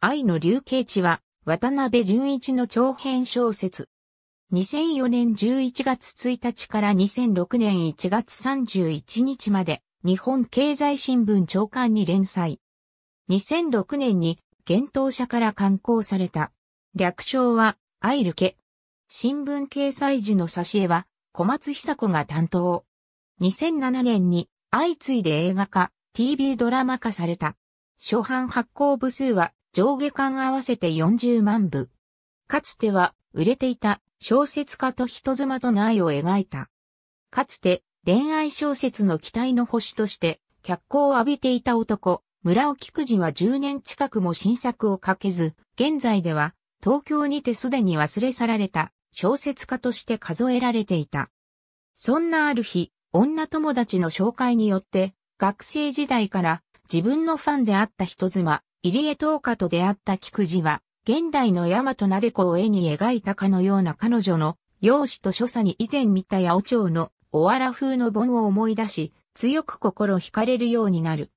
愛の流刑地は、渡辺淳一の長編小説。2004年11月1日から2006年1月31日まで、日本経済新聞長官に連載。2006年に、厳冬者から刊行された。略称は、アイル新聞掲載時の挿絵は、小松久子が担当。2007年に、相次いで映画化、TV ドラマ化された。初版発行部数は上下巻合わせて40万部。かつては、売れていた小説家と人妻との愛を描いた。かつて、恋愛小説の期待の星として、脚光を浴びていた男、村尾菊次は10年近くも新作を書けず、現在では、東京にてすでに忘れ去られた小説家として数えられていた。そんなある日、女友達の紹介によって、学生時代から自分のファンであった人妻、入江東花と出会った菊池は、現代の大和撫子を絵に描いたかのような彼女の容姿と所作に以前見た八百長のおわら風の盆を思い出し、強く心惹かれるようになる。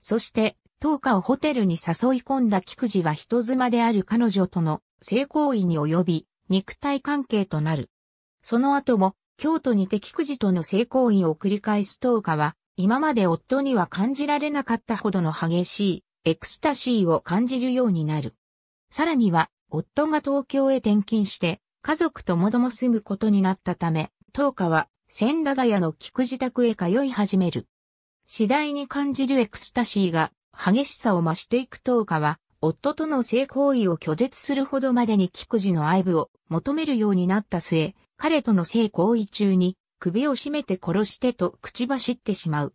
そして、東花をホテルに誘い込んだ菊池は人妻である彼女との性行為に及び、肉体関係となる。その後も、京都にて菊池との性行為を繰り返す東花は、今まで夫には感じられなかったほどの激しいエクスタシーを感じるようになる。さらには、夫が東京へ転勤して、家族ともども住むことになったため、東花は千駄ヶ谷の菊自宅へ通い始める。次第に感じるエクスタシーが激しさを増していく東花は、夫との性行為を拒絶するほどまでに菊次の愛部を求めるようになった末、彼との性行為中に首を絞めて殺してと口走ってしまう。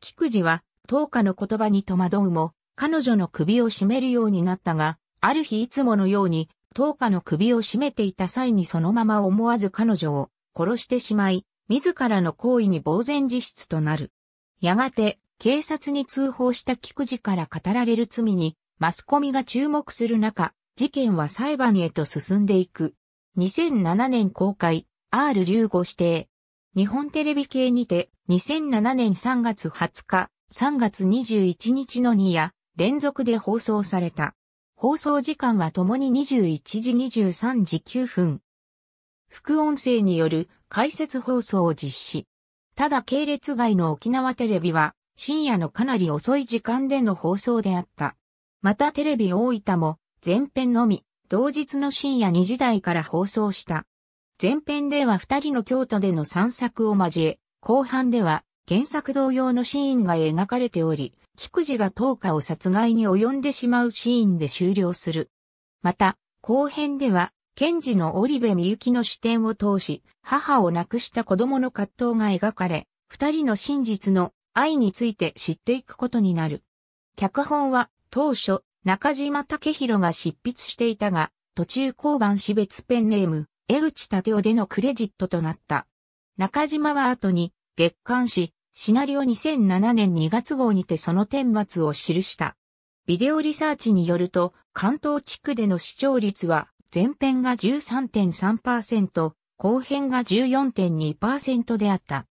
菊児は東花の言葉に戸惑うも、彼女の首を絞めるようになったが、ある日いつものように、トーカの首を絞めていた際にそのまま思わず彼女を殺してしまい、自らの行為に呆然自失となる。やがて、警察に通報した菊池から語られる罪に、マスコミが注目する中、事件は裁判へと進んでいく。2007年公開、R15 指定。日本テレビ系にて、2007年3月20日、3月21日の2夜、連続で放送された。放送時間はともに21時23時9分。副音声による解説放送を実施。ただ系列外の沖縄テレビは深夜のかなり遅い時間での放送であった。またテレビ大分も前編のみ同日の深夜2時台から放送した。前編では二人の京都での散策を交え、後半では原作同様のシーンが描かれており、菊池が東花を殺害に及んでしまうシーンで終了する。また、後編では、賢治の織部みゆきの視点を通し、母を亡くした子供の葛藤が描かれ、二人の真実の愛について知っていくことになる。脚本は当初中島武宏が執筆していたが、途中交番死別ペンネーム、江口武雄でのクレジットとなった。中島は後に月刊誌、シナリオ2007年2月号にてその顛末を記した。ビデオリサーチによると、関東地区での視聴率は、前編が13.3%、後編が14.2%であった。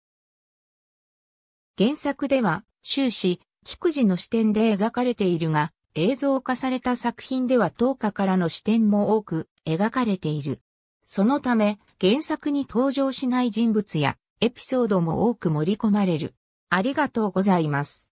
原作では、終始、菊池の視点で描かれているが、映像化された作品では10日からの視点も多く描かれている。そのため、原作に登場しない人物やエピソードも多く盛り込まれる。ありがとうございます。